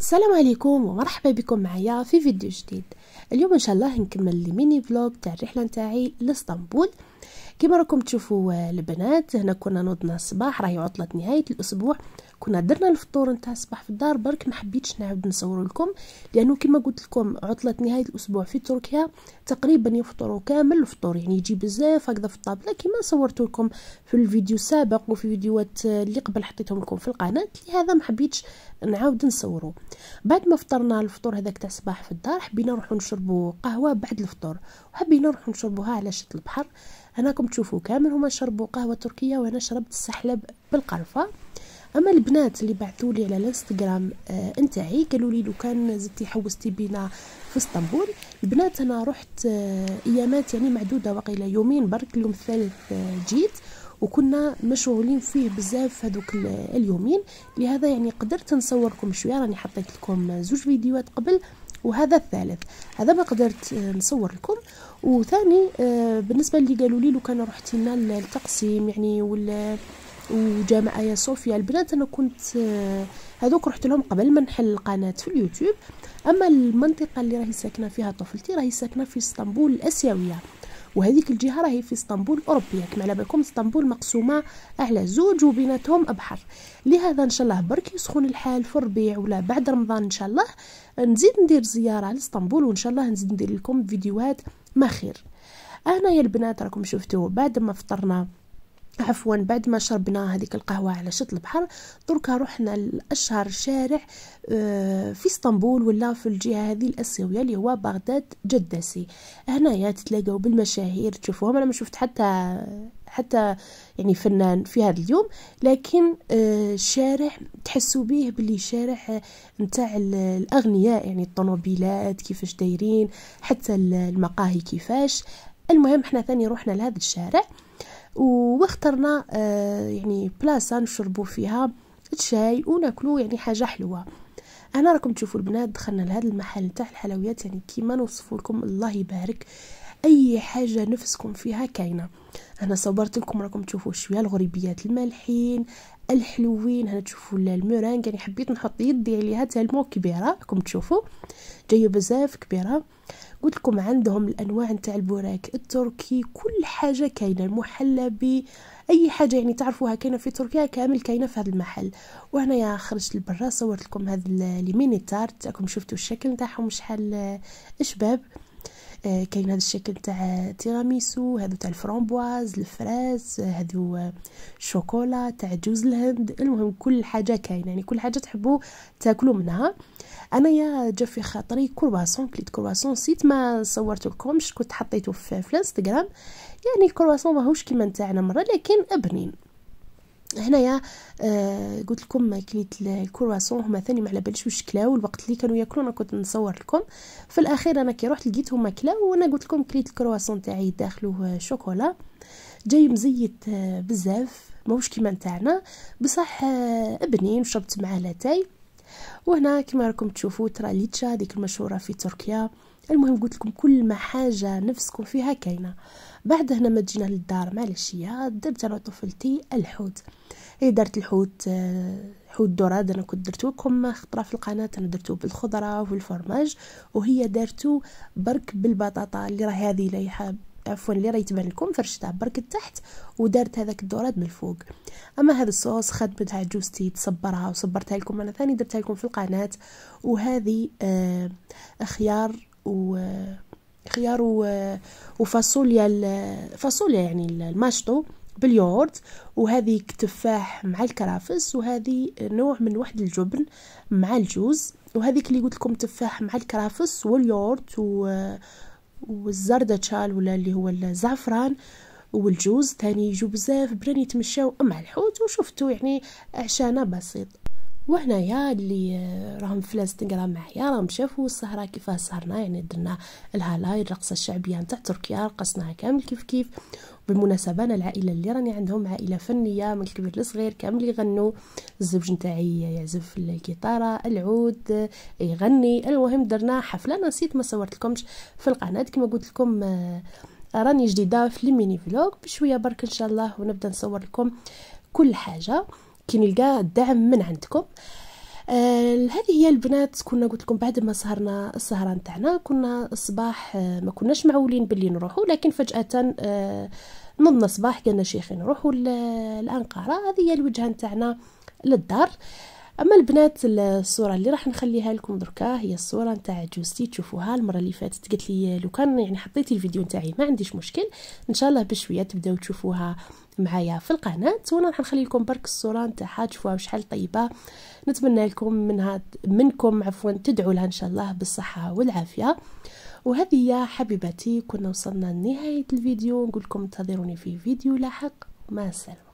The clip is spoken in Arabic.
السلام عليكم ومرحبا بكم معايا في فيديو جديد اليوم ان شاء الله نكمل الميني فلوج تاع الرحله نتاعي لاسطنبول كما راكم تشوفوا آه، البنات هنا كنا نوضنا الصباح راهي عطله نهايه الاسبوع كنا درنا الفطور نتاع الصباح في الدار برك ما حبيتش نعاود نصور لكم لانه كما قلت لكم عطله نهايه الاسبوع في تركيا تقريبا يفطروا كامل الفطور يعني يجي بزاف هكذا في الطابله كما صورت لكم في الفيديو السابق وفي فيديوهات آه، اللي قبل حطيتهم لكم في القناه لهذا ما حبيتش نعاود نصوره بعد ما فطرنا الفطور هذاك تاع الصباح في الدار حبينا نروحوا نشربوا قهوه بعد الفطور وحبينا نروحوا نشربوها على شط البحر هناكم تشوفوا كامل هما شربوا قهوه تركيه وانا شربت السحلب بالقرفه اما البنات اللي بعثوا لي على الانستغرام آه نتاعي قالوا لي لو كان زدتي حوستي بينا في اسطنبول البنات انا رحت آه ايامات يعني معدوده وقيله يومين برك اليوم الثالث آه جيت وكنا مشغولين فيه بزاف هذوك اليومين لهذا يعني قدرت نصوركم شويه راني حطيت لكم زوج فيديوهات قبل وهذا الثالث هذا ما قدرت آه، نصور لكم وثاني آه، بالنسبه اللي قالوا لي لو كان رحت لنا للتقسيم يعني ولا وجامعة يا صوفيا البنات انا كنت آه، هذوك رحت لهم قبل ما نحل القناة في اليوتيوب اما المنطقة اللي راهي ساكنة فيها طفلتي راهي ساكنة في اسطنبول الاسيوية وهذيك الجهه راهي في اسطنبول الاوروبيه كما على بالكم اسطنبول مقسومه على زوج وبيناتهم ابحر لهذا ان شاء الله برك يسخن الحال في الربيع ولا بعد رمضان ان شاء الله نزيد ندير زياره لاسطنبول وان شاء الله نزيد ندير لكم فيديوهات ما خير انا يا البنات راكم شفتوا بعد ما فطرنا عفوا بعد ما شربنا هذيك القهوة على شط البحر دركا رحنا لأشهر شارع آه، في اسطنبول ولا في الجهة هذه الأسيوية اللي هو بغداد جداسي هنايا تتلاقوا بالمشاهير تشوفوهم أنا ما شفت حتى حتى يعني فنان في هذا اليوم لكن الشارع آه، تحسوا به باللي شارع آه، نتاع الاغنياء يعني الطنوبيلات كيفاش دايرين حتى المقاهي كيفاش المهم احنا ثاني رحنا لهذا الشارع واخترنا آه، يعني بلاصه نشربوا فيها الشاي وناكلوا يعني حاجه حلوه انا راكم تشوفوا البنات دخلنا لهذا المحل تاع الحلويات يعني كيما نوصفوا لكم الله يبارك اي حاجه نفسكم فيها كاينه هنا صورت لكم راكم تشوفوا شويه الغريبيات المالحين الحلوين هنا تشوفوا المورانغ يعني حبيت نحط يدي عليها تالمو كبيره راكم تشوفوا جايه بزاف كبيره قلت لكم عندهم الانواع نتاع البوراك التركي كل حاجه كاينه المحلبي اي حاجه يعني تعرفوها كاينه في تركيا كامل كاينه في هذا المحل يا خرجت لبرا صورت لكم هذا لي تارت راكم شفتوا الشكل نتاعهم شحال آه، شباب آه، كاين هذا الشكل تاع تيراميسو هذا تاع الفرامبواز الفراز آه، هذو آه، شوكولا تاع جوز الهند المهم كل حاجه كاينه يعني كل حاجه تحبوا تاكلوا منها انا يا جا في خاطري كرواسون كليت كرواسون سيت ما صورت لكمش كنت حطيته في, في الانستغرام يعني الكرواسون ماهوش كيما نتاعنا مره لكن بنين هنايا آه قلت لكم كليت الكرواسون هما ثاني ما على بالش واش كلاو الوقت اللي كانوا ياكلوا انا كنت نصور لكم في الاخير انا كي رحت لقيت هما كلاو وانا قلت لكم كليت الكرواسون تاعي داخله شوكولا جاي مزيت آه، بزاف ماهوش كيما نتاعنا بصح آه بنين شربت معاه لاتاي وهنا كما راكم تشوفوا تراليتشا ليتشا ديك المشهوره في تركيا المهم قلت لكم كل ما حاجه نفسكم فيها كاينه بعد هنا ما جينا للدار معلش يا درت انا طفلتي الحوت هي درت الحوت آه، حوت دوراد انا كنت درتو لكم خطره في القناه انا درتو بالخضره والفرماج وهي دارتو برك بالبطاطا اللي راه هذه اللي عفوا اللي راهي تبان لكم فرشتها برك التحت ودارت هذاك الدوراد من الفوق اما هذا الصوص خدمتها جوزتي تصبرها وصبرتها لكم انا ثاني درتها لكم في القناه وهذه آه خيار وخيار وفاصوليا فاصوليا يعني الماشطو باليوغورت وهذه تفاح مع الكرافس وهذه نوع من واحد الجبن مع الجوز وهذيك اللي قلت لكم تفاح مع الكرافس واليورد و... والزردشال ولا اللي هو الزعفران والجوز تاني يجو بزاف براني يتمشاو مع الحوت وشفتو يعني عشانه بسيط يا اللي راهم في الانستغرام معايا راهم شافوا السهره كيفاه سهرنا يعني درنا الهالاي الرقصه الشعبيه نتاع تركيا رقصناها كامل كيف كيف بالمناسبه انا العائله اللي راني عندهم عائله فنيه من الكبير للصغير كامل يغنوا الزوج نتاعي يعزف الكيتاره العود يغني المهم درنا حفله نسيت ما صورت لكمش في القناه كما قلت لكم آه، راني جديده في الميني فلوغ بشويه برك ان شاء الله ونبدا نصور لكم كل حاجه كي نلقى الدعم من عندكم آه، هذه هي البنات كنا قلت لكم بعد ما سهرنا السهره نتاعنا كنا الصباح آه، ما كناش معولين باللي نروحوا لكن فجاه آه، نضنا صباح قالنا شيخي نروحوا لانقره هذه هي الوجهه نتاعنا للدار اما البنات الصوره اللي راح نخليها لكم دركا هي الصوره نتاع جوزتي تشوفوها المره اللي فاتت قلت لي لو كان يعني حطيتي الفيديو نتاعي ما عنديش مشكل ان شاء الله بشويه تبداو تشوفوها معايا في القناه وانا راح نخلي لكم برك الصوره نتاعها تشوفوها وشحال طيبه نتمنى لكم منها منكم عفوا تدعوا لها ان شاء الله بالصحه والعافيه وهذه يا حبيبتي كنا وصلنا لنهايه الفيديو نقول لكم انتظروني في فيديو لاحق مع السلامه